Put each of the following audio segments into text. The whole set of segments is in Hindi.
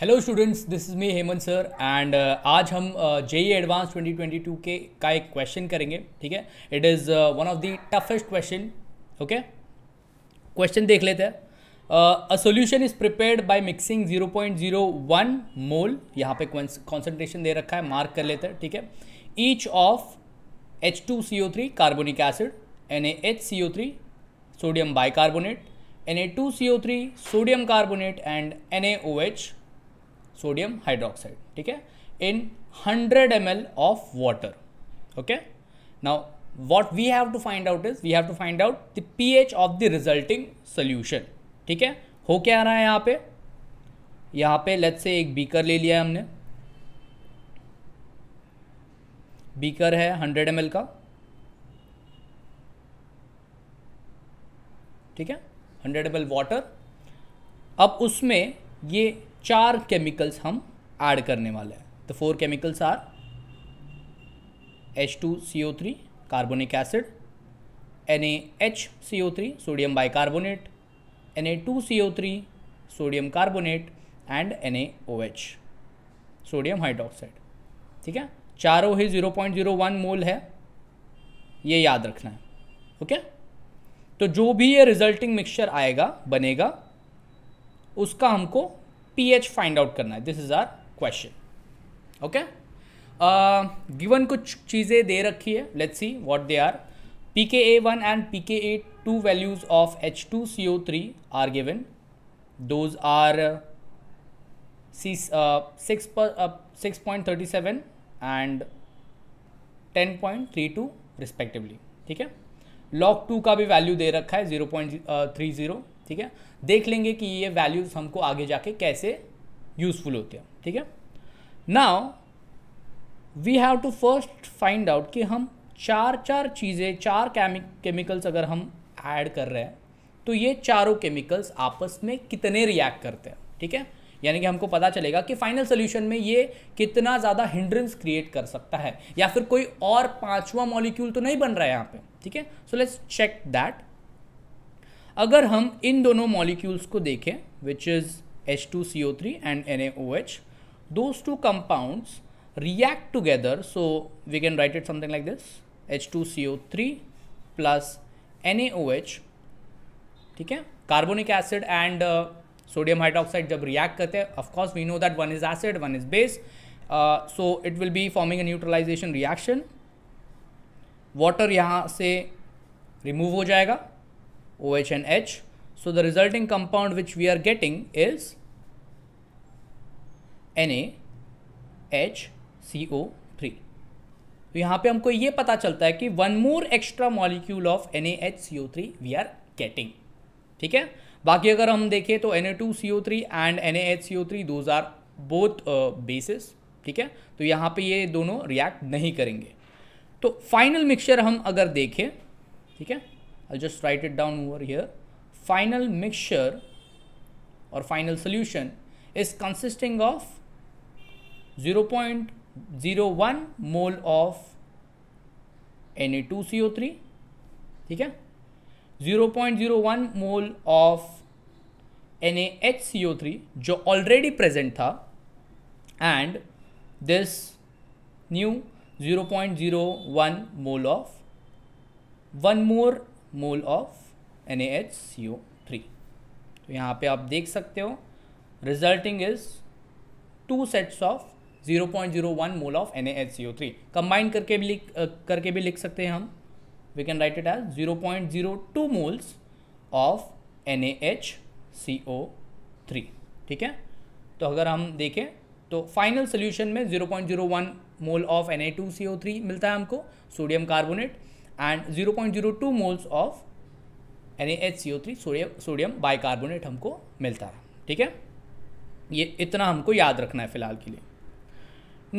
Hello students this is me Hemant sir and आज हम जे ई एडवांस 2022 के का एक क्वेश्चन करेंगे ठीक है it is one of the toughest question okay question देख लेते हैं a solution is prepared by mixing 0.01 mole यहाँ पे कॉन्सेंट्रेशन दे रखा है मार्क कर लेते हैं ठीक है each of H two C O three carbonic acid N A H C O three sodium carbonate N A two C O three sodium carbonate and N A O H sodium hydroxide ठीक है in 100 M of water okay now what we have to find out is we have to find out the P of the resulting solution ठीक है हो क्या रहा है यहाँ पे यहाँ पे लेट से एक बीकर ले लिया है हमने बीकर है हंड्रेड एम एल का ठीक है हंड्रेड एम एल वाटर अब उसमें ये चार केमिकल्स हम ऐड करने वाले हैं the four chemicals are H two C O three carbonic acid N A H C O three sodium bicarbonate N A two C O three sodium carbonate and N A O H sodium hydroxide ठीक है चारों ही zero point zero one mole है ये याद रखना है ओके तो जो भी ये रिजल्टिंग मिक्सचर आएगा बनेगा उसका हमको पीएच फाइंड आउट करना है this is our question okay given कुछ चीज़ें दे रखी है let's see what they are P K A one and P K A two values of H two C O three are given those are six six point thirty seven and ten point three two respectively ठीक है लॉक टू का भी वैल्यू दे रखा है जीरो पॉइंट थ्री जीरो ठीक है देख लेंगे कि ये वैल्यूज़ हमको आगे जाके कैसे यूज़फुल होते हैं ठीक है now we have to first find out कि हम चार चार चीज़ें चार केमिक केमिकल्स अगर हम ऐड कर रहे हैं तो ये चारों केमिकल्स आपस में कितने रिएक्ट करते हैं ठीक है यानी कि हमको पता चलेगा कि फाइनल सोल्यूशन में ये कितना ज़्यादा हिंड्रेंस क्रिएट कर सकता है या फिर कोई और पांचवा मॉलिक्यूल तो नहीं बन रहा है यहाँ पे ठीक है सो लेट्स चेक दैट अगर हम इन दोनों मॉलिक्यूल्स को देखें which is H two C O three and N A O H those two compounds something like this H two C O three plus N A O H ठीक है carbonic acid and sodium hydroxide जब रिएक्ट करते हैं of course we know that one is acid one is base so it will be forming a neutralization reaction water यहाँ से रिमूव हो जाएगा OH and H. So the resulting compound which we are getting is NaHCO3. तो यहाँ पे हमको ये पता चलता है कि one more extra molecule of three we are getting ठीक है बाकी अगर हम देखें तो N A two C O three and N A H C O three those are both basis ठीक है तो यहाँ पे ये दोनों रिएक्ट नहीं करेंगे तो फाइनल मिक्सचर हम अगर देखें ठीक है I'll just write it down over here. Final mixture or final solution is consisting of 0.01 mole of Na2CO3 ठीक है 0.01 मोल ऑफ NaHCO3 जो ऑलरेडी प्रेजेंट था and this new 0.01 mole of one more mole of N तो यहाँ पे आप देख सकते हो resulting is two sets of 0.01 mole of N combine करके भी लिख करके भी लिख सकते हैं हम we can write it as 0.02 moles of N ठीक है तो अगर हम देखें तो फाइनल सोल्यूशन में 0.01 मोल ऑफ एन मिलता है हमको sodium carbonate zero 0.02 moles of N H C O three sodium sodium bicarbonate हमको मिलता है ठीक है ये इतना हमको याद रखना है फिलहाल के लिए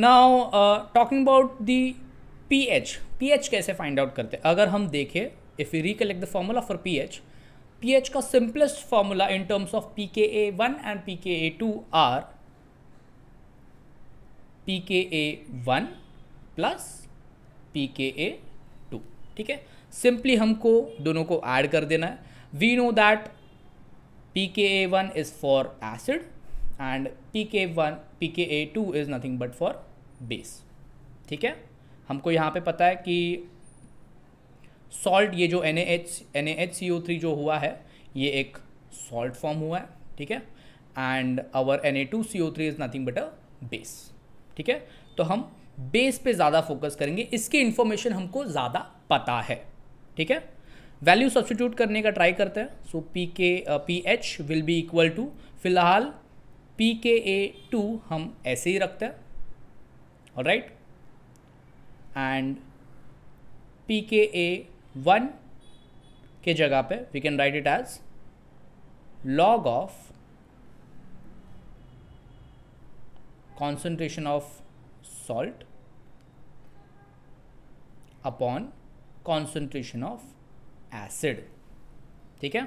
now talking about the P H P H कैसे फाइंड आउट करते हैं अगर हम देखें if you recollect the formula for P H P H का simplest formula in terms of P K A one and P K A to are P K A one plus P K ए ठीक है सिंपली हमको दोनों को ऐड कर देना है we know that P K A one is for acid and P K one P K A two is nothing but for base ठीक है हमको यहाँ पे पता है कि सॉल्ट ये जो N H N H C O three जो हुआ है ये एक सॉल्ट फॉर्म हुआ है ठीक है and our N A two C O three is nothing but a base ठीक है तो हम बेस पे ज़्यादा फोकस करेंगे इसकी इन्फॉर्मेशन हमको ज़्यादा पता है ठीक है वैल्यू सब्सटीट्यूट करने का ट्राई करते हैं so P K P H will be equal to फिलहाल पी के ए टू हम ऐसे ही रखते हैं और right and P K A one के जगह पे we can write it as log of concentration of salt upon concentration of acid ठीक है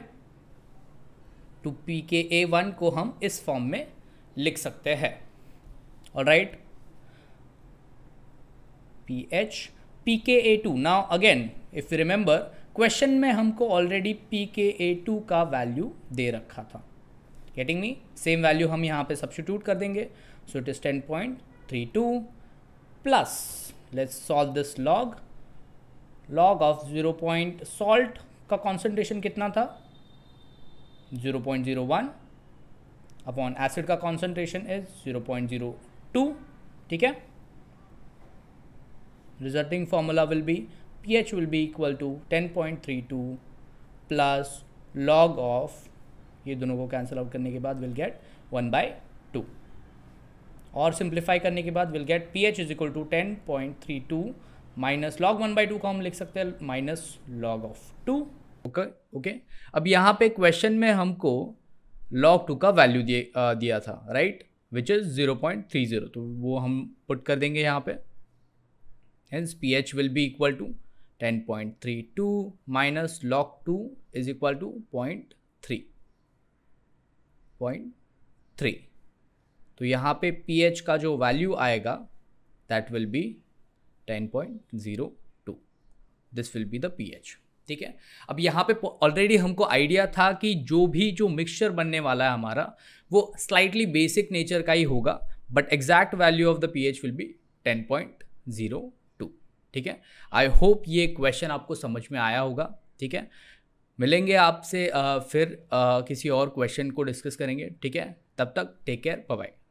to P K A one को हम इस फॉर्म में लिख सकते हैं और right P H P K A two now again if you remember question में हमको already P K A to का वैल्यू दे रखा था गेटिंग मी सेम वैल्यू हम यहां पे सब्सिट्यूट कर देंगे so it is ten point three two plus let's solve this log log of zero point salt का कॉन्सेंट्रेशन कितना था zero point zero one upon acid का concentration is zero point zero two ठीक है resulting formula will be P H will be equal to ten point three two plus log of ये दोनों को कैंसिल आउट करने के बाद will get one by to और सिंप्लीफाई करने के बाद will get P H is equal to ten point three two minus log one by two को हम लिख सकते हैं minus log of two okay okay अब यहाँ पे क्वेश्चन में हमको लॉग टू का वैल्यू दिए दिया था right which is zero point three zero तो वो हम पुट कर देंगे यहाँ पे hence P H will be equal to ten point three two minus log two is equal to point three point three तो यहाँ पे पी एच का जो वैल्यू आएगा that will be 10.02 this will be the pH ठीक है अब यहाँ पे ऑलरेडी हमको आइडिया था कि जो भी जो मिक्सचर बनने वाला है हमारा वो स्लाइटली बेसिक नेचर का ही होगा but exact value of the P H will be ten point zero two ठीक है आई होप ये क्वेश्चन आपको समझ में आया होगा ठीक है मिलेंगे आपसे फिर आ, किसी और क्वेश्चन को डिस्कस करेंगे ठीक है तब तक टेक केयर बाय